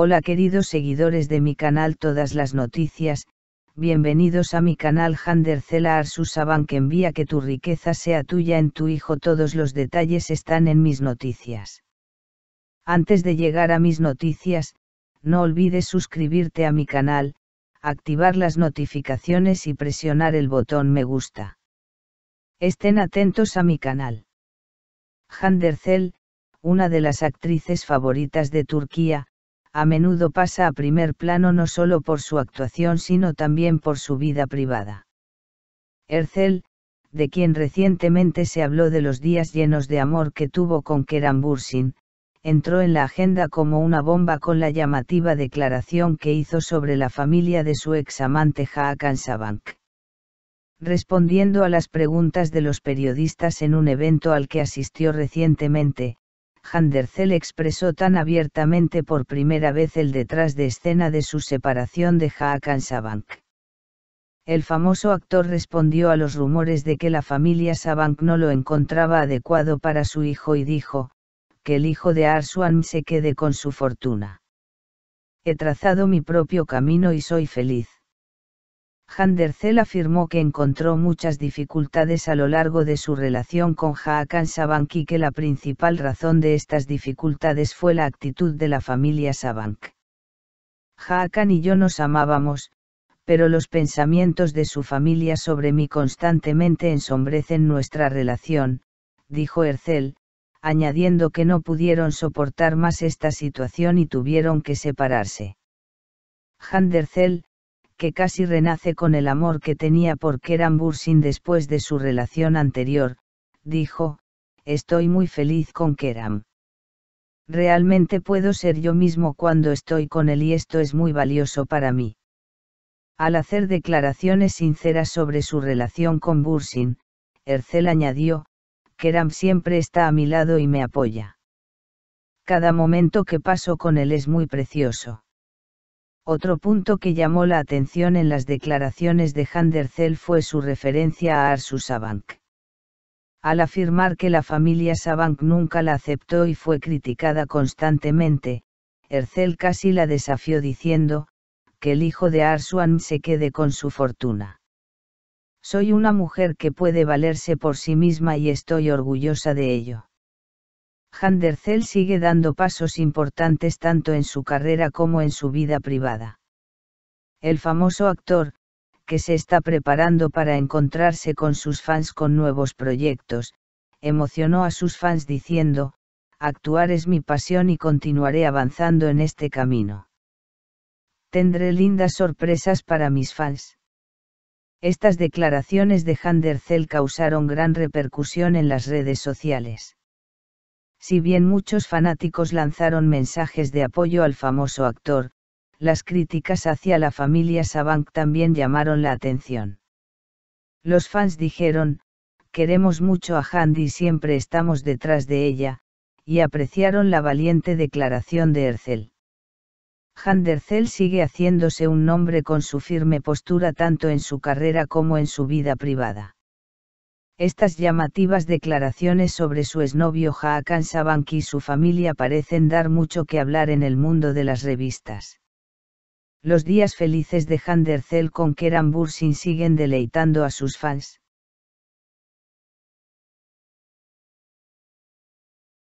Hola queridos seguidores de mi canal Todas las Noticias, bienvenidos a mi canal Hander susaban Saban que envía que tu riqueza sea tuya en tu hijo todos los detalles están en mis noticias. Antes de llegar a mis noticias, no olvides suscribirte a mi canal, activar las notificaciones y presionar el botón me gusta. Estén atentos a mi canal. Hander una de las actrices favoritas de Turquía, a menudo pasa a primer plano no solo por su actuación sino también por su vida privada. Ercel, de quien recientemente se habló de los días llenos de amor que tuvo con Keran Bursin, entró en la agenda como una bomba con la llamativa declaración que hizo sobre la familia de su ex amante Jaakanzabank. Respondiendo a las preguntas de los periodistas en un evento al que asistió recientemente, Handercel expresó tan abiertamente por primera vez el detrás de escena de su separación de Haakan Sabank. El famoso actor respondió a los rumores de que la familia Sabank no lo encontraba adecuado para su hijo y dijo, que el hijo de Arswan se quede con su fortuna. He trazado mi propio camino y soy feliz. Handercel afirmó que encontró muchas dificultades a lo largo de su relación con Haakon Sabank y que la principal razón de estas dificultades fue la actitud de la familia Sabank. Haakon y yo nos amábamos, pero los pensamientos de su familia sobre mí constantemente ensombrecen nuestra relación, dijo Ercel, añadiendo que no pudieron soportar más esta situación y tuvieron que separarse. Handercel, que casi renace con el amor que tenía por Keram Bursin después de su relación anterior, dijo, estoy muy feliz con Keram. Realmente puedo ser yo mismo cuando estoy con él y esto es muy valioso para mí. Al hacer declaraciones sinceras sobre su relación con Bursin, Ercel añadió, Keram siempre está a mi lado y me apoya. Cada momento que paso con él es muy precioso. Otro punto que llamó la atención en las declaraciones de cell fue su referencia a Arsu Sabank. Al afirmar que la familia Sabank nunca la aceptó y fue criticada constantemente, Ercel casi la desafió diciendo, que el hijo de Arsuan se quede con su fortuna. Soy una mujer que puede valerse por sí misma y estoy orgullosa de ello. Handercel sigue dando pasos importantes tanto en su carrera como en su vida privada. El famoso actor, que se está preparando para encontrarse con sus fans con nuevos proyectos, emocionó a sus fans diciendo, actuar es mi pasión y continuaré avanzando en este camino. Tendré lindas sorpresas para mis fans. Estas declaraciones de Handercel causaron gran repercusión en las redes sociales. Si bien muchos fanáticos lanzaron mensajes de apoyo al famoso actor, las críticas hacia la familia Savank también llamaron la atención. Los fans dijeron, queremos mucho a Handy y siempre estamos detrás de ella, y apreciaron la valiente declaración de Ercel. Ercel sigue haciéndose un nombre con su firme postura tanto en su carrera como en su vida privada. Estas llamativas declaraciones sobre su exnovio Haakan Sabanki y su familia parecen dar mucho que hablar en el mundo de las revistas. Los días felices de Handercel con Keran Bursin siguen deleitando a sus fans.